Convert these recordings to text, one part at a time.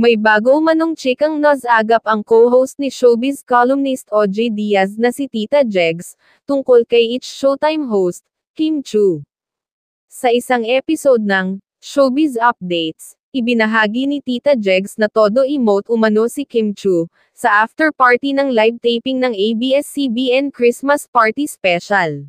May bago manong chikang agap ang co-host ni showbiz columnist OJ Diaz na si Tita Jegs, tungkol kay It's Showtime host, Kim Chu. Sa isang episode ng Showbiz Updates, ibinahagi ni Tita Jegs na todo emote umano si Kim Chu, sa after party ng live taping ng ABS-CBN Christmas Party Special.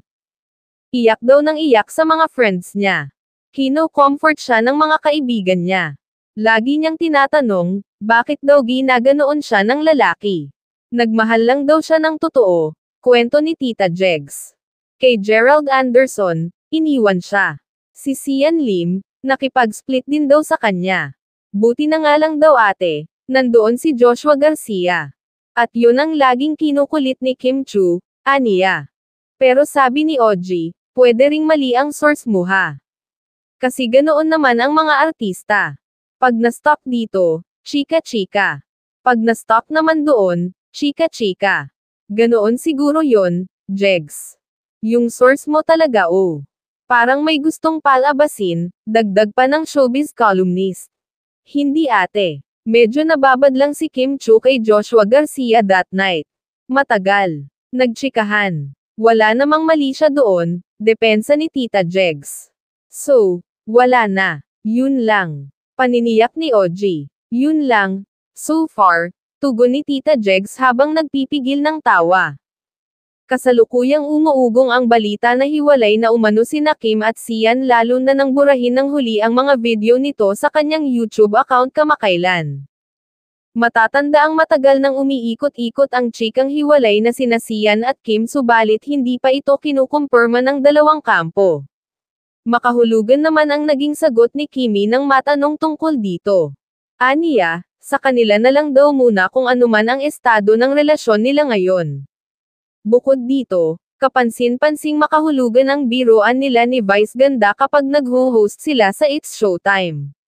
Iyak daw ng iyak sa mga friends niya. Kino-comfort siya ng mga kaibigan niya. Lagi niyang tinatanong, bakit daw ginaganoon siya ng lalaki? Nagmahal lang daw siya ng totoo, kwento ni Tita Jegs. Kay Gerald Anderson, iniwan siya. Si Sian Lim, nakipag-split din daw sa kanya. Buti na nga lang daw ate, nandoon si Joshua Garcia. At yun ang laging kinukulit ni Kim Chu, aniya. Pero sabi ni Oji, pwede ring mali ang source mo ha. Kasi ganoon naman ang mga artista. Pag na-stop dito, chika-chika. Pag na-stop naman doon, chika-chika. Ganoon siguro yon, Jegs. Yung source mo talaga oh. Parang may gustong palabasin, dagdag pa ng showbiz columnist. Hindi ate. Medyo nababad lang si Kim Chu kay Joshua Garcia that night. Matagal. Nagchikahan. Wala namang mali siya doon, depensa ni Tita Jegs. So, wala na. Yun lang. Paniniyak ni OG. Yun lang. So far, tugon ni Tita Jegs habang nagpipigil ng tawa. Kasalukuyang umuugong ang balita na hiwalay na umano sina Kim at Sian lalo na nang burahin ng huli ang mga video nito sa kanyang YouTube account kamakailan. Matatanda ang matagal nang umiikot-ikot ang chikang hiwalay na sina Sian at Kim subalit hindi pa ito kinukumpirma ng dalawang kampo. Makahulugan naman ang naging sagot ni Kimi nang matanong tungkol dito. Aniya, sa kanila na lang daw muna kung anuman ang estado ng relasyon nila ngayon. Bukod dito, kapansin-pansing makahulugan ang biroan nila ni Vice Ganda kapag nagho-host sila sa It's Showtime.